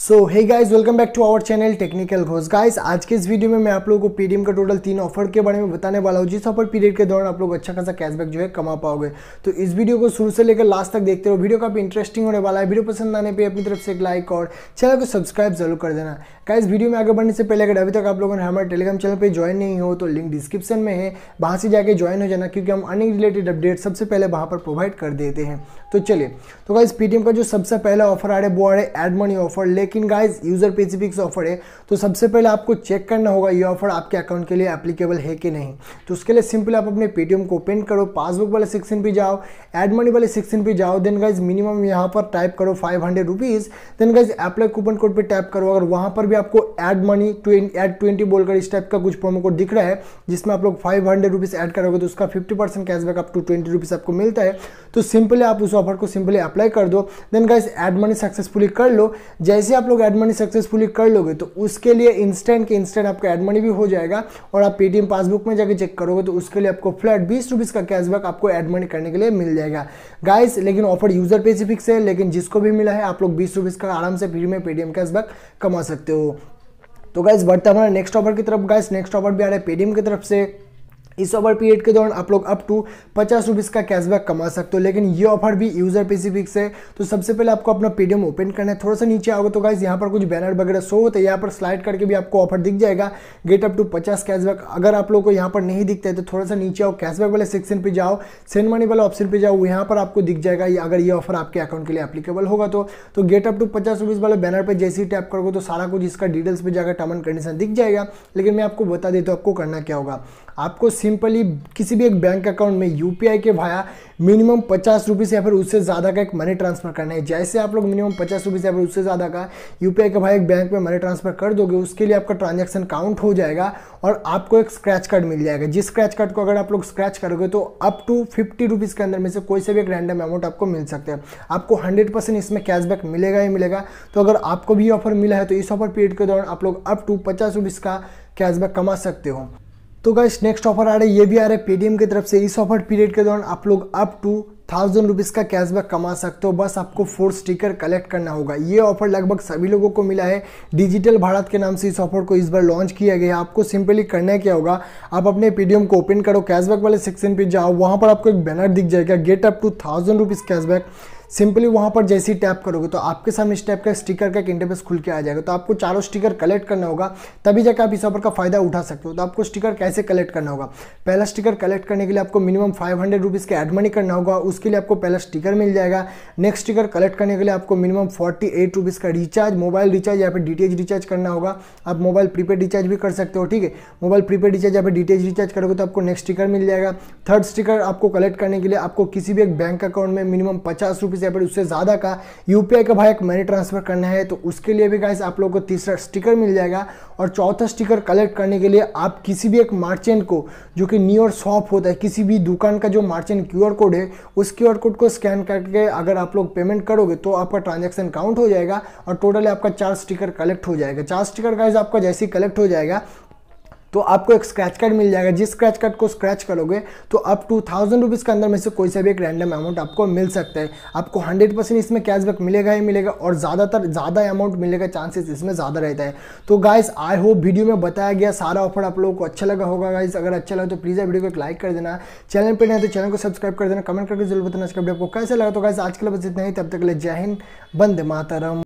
so hey guys welcome back to our channel technical Ghosh guys आज के इस video में मैं आप लोगों को पेटीएम का टोटल तीन ऑफर के बारे में बताने वाला हूँ जिस ऑफर पीरियड के दौरान आप लोग अच्छा खासा कैशबैक जो है कमा पाओगे तो इस वीडियो को शुरू से लेकर लास्ट तक देखते रहो वीडियो काफी इंटरेस्टिंग होने वाला है वीडियो पसंद आने पर अपनी तरफ से एक लाइक और चैनल को सब्सक्राइब जरूर कर देना गाइज वीडियो में आगे बढ़ने से पहले अगर अभी तक आप लोगों ने हमारे टेलीग्राम चैनल पर ज्वाइन नहीं हो तो लिंक डिस्क्रिप्शन में है वहाँ से जाकर ज्वाइन हो जाना क्योंकि हम अर्निंग रिलेटेड अपडेट सबसे पहले वहाँ पर प्रोवाइड कर देते हैं तो चलिए तो गाइज पेटीएम का जो सबसे पहला ऑफर आ रहा है वो आ रहा है एड मनी ऑफर ले लेकिन गाइज यूज़र स्पेसिफिक्स ऑफर है तो सबसे पहले आपको चेक करना होगा ये ऑफर आपके अकाउंट के लिए एप्लीकेबल है कि नहीं तो उसके लिए सिंपली आप अपने पेटीएम को ओपन करो पासबुक वाले सेक्शन पे जाओ एड मनी वाले सेक्शन पे जाओ देन गाइज मिनिमम यहाँ पर टाइप करो five hundred rupees then guys apply coupon code पर टाइप करो अगर वहाँ पर भी आपको एड मनी एड ट्वेंटी बोलकर इस टाइप का कुछ प्रोमो कोड दिख रहा है जिसमें आप लोग फाइव हंड्रेड रुपीज़ ऐड करोगे तो उसका fifty percent cashback up to twenty rupees आपको मिलता है तो सिंपली आप उस ऑफर को सिंपली अप्लाई कर दो then guys add money successfully कर लो जैसे जैसे आप लोग एड मनी सक्सेसफुली कर लोगे तो उसके लिए इंस्टेंट के इंस्टेंट आपका एड मनी भी हो जाएगा और आप पेटीएम पासबुक में जाकर चेक करोगे तो उसके लिए आपको फ्लैट बीस रुपीज़ का कैशबैक आपको एड मनी करने के लिए मिल जाएगा गाइस लेकिन ऑफर यूजर स्पेसिफिक से है लेकिन जिसको भी मिला है आप लोग बीस रुपीज़ का आराम से फ्री में पेटीएम कैशबैक कमा सकते हो तो गाइस बढ़ते हमारे नेक्स्ट ऑफर की तरफ गाइस नेक्स्ट ऑफर भी आ रहा है पेटीएम की तरफ से इस ऑफर पीरियड के दौरान आप लोग अप टू पचास रुपीज़ का कैशबैक कमा सकते हो लेकिन ये ऑफर भी यूज़र स्पेसिफिक से तो सबसे पहले आपको अपना पेटीएम ओपन करना है थोड़ा सा नीचे आओगे तो गाइज यहाँ पर कुछ बैनर वगैरह शो होते हैं यहाँ पर स्लाइड करके भी आपको ऑफर दिख जाएगा गेट अप टू पचास कैशबैक अगर आप लोग को यहाँ पर नहीं दिखता है तो थोड़ा सा नीचे आओ कैशबैक वाले सेक्शन पर जाओ सेंड मनी वाले ऑप्शन पर जाओ यहाँ पर आपको दिख जाएगा अगर ये ऑफर आपके अकाउंट के लिए अपलीकेबल होगा तो, तो गेट अप टू पचास रुपीज़ वाले बैनर पर जैसे ही टैप करोगे तो सारा कुछ इसका डिटेल्स पर जाकर टर्म एंड कंडीशन दिख जाएगा लेकिन मैं आपको बता देता हूँ आपको करना क्या होगा आपको सिंपली किसी भी एक बैंक अकाउंट में यू के भाया मिनिमम पचास रुपीज़ या फिर उससे ज़्यादा का एक मनी ट्रांसफर करना है जैसे आप लोग मिनिमम पचास रुपीज़ या फिर उससे ज़्यादा का यू के भाई एक बैंक में मनी ट्रांसफर कर दोगे उसके लिए आपका ट्रांजेक्शन काउंट हो जाएगा और आपको एक स्क्रैच कार्ड मिल जाएगा जिस स्क्रैच कार्ड को अगर आप लोग स्क्रैच करोगे तो अप टू फिफ्टी रुपीज़ के अंदर में से कोई से भी एक रैंडम अमाउंट आपको मिल सकता है आपको हंड्रेड परसेंट इसमें कैशबैक मिलेगा ही मिलेगा तो अगर आपको भी ऑफर मिला है तो इस ऑफर पीरियड के दौरान आप लोग अप टू पचास रुपीज़ का कैशबैक कमा सकते हो तो गाइस नेक्स्ट ऑफर आ रहा है ये भी आ रहा है पेटीएम की तरफ से इस ऑफर पीरियड के दौरान आप लोग अप टू थाउजेंड रुपीज़ का कैशबैक कमा सकते हो बस आपको फोर स्टिकर कलेक्ट करना होगा ये ऑफर लगभग सभी लोगों को मिला है डिजिटल भारत के नाम से इस ऑफर को इस बार लॉन्च किया गया है आपको सिंपली करना क्या होगा आप अपने पीडीएम को ओपन करो कैशबैक वाले सेक्शन पे जाओ वहाँ पर आपको एक बैनर दिख जाएगा get up to thousand rupees cashback simply वहाँ पर जैसे ही टैप करोगे तो आपके सामने इस टाइप का स्टिकर का एक इंटरफेस खुल के आ जाएगा तो आपको चारों स्टिकर कलेक्ट करना होगा तभी जाकर आप इस ऑफर का फायदा उठा सकते हो तो आपको स्टिकर कैसे कलेक्ट करना होगा पहला स्टिकर कलेक्ट करने के लिए आपको मिनिमम फाइव हंड्रेड रुपीज़ का एड मनी करना होगा उसके लिए आपको पहला स्टिकर मिल जाएगा नेक्स्ट स्टिकर कलेक्ट करने के लिए आपको मिनिमम फोर्टी एट रुपीज़ का रिचार्ज मोबाइल रिचार्ज या फिर डी रिचार्ज करना होगा आप मोबाइल प्रीपेड रिचार्ज भी कर सकते हो ठीक है मोबाइल प्रीपेड रिचार्ज या फिर डी रिचार्ज करोगे तो आपको नेक्स्ट स्टिकर मिल जाएगा थर्ड स्टिकर आपको कलेक्ट करने के लिए आपको किसी भी एक बैंक अकाउंट में मिनिमम पचास रुपीज़ से या फिर उससे ज़्यादा का यूपीआई का भाई एक मनी ट्रांसफ़र करना है तो उसके लिए भी गाइस आप लोगों को तीसरा स्टिकर मिल जाएगा और चौथा स्टिकर कलेक्ट करने के लिए आप किसी भी एक मार्चेंट को जो कि न्यूर शॉप होता है किसी भी दुकान का जो मार्चेंट क्यू कोड है उस क्यू कोड को स्कैन करके अगर आप लोग पेमेंट करोगे तो आपका ट्रांजेक्शन काउंट हो जाएगा और टोटली आपका चार स्टिकर कलेक्ट हो जाएगा चार स्टिकर गाइज आपका जैसे ही कलेक्ट हो जाएगा तो आपको एक स्क्रैच कार्ड मिल जाएगा जिस स्क्रैच कार्ड को स्क्रैच करोगे तो आप टू थाउजेंड रुपीज़ के अंदर में से कोई सा भी एक रैंडम अमाउंट आपको मिल सकता है आपको हंड्रेड परसेंट इसमें कैशबैक मिलेगा ही मिलेगा और ज़्यादातर ज़्यादा अमाउंट मिलने का चांसेस इसमें ज़्यादा रहता है तो गाइज आई होप वीडियो में बताया गया सारा ऑफर आप लोगों को अच्छा लगा होगा गाइज़ अगर अच्छा लगा तो प्लीज़ वीडियो को एक लाइक कर देना चैनल पर नहीं तो चैनल को सब्सक्राइब कर देना कमेंट करके जरूर बताना इसका वीडियो आपको कैसे लगा तो गाइज़ आज के लिए बस इतना ही तब तक ले जय हिंद बंद मातरम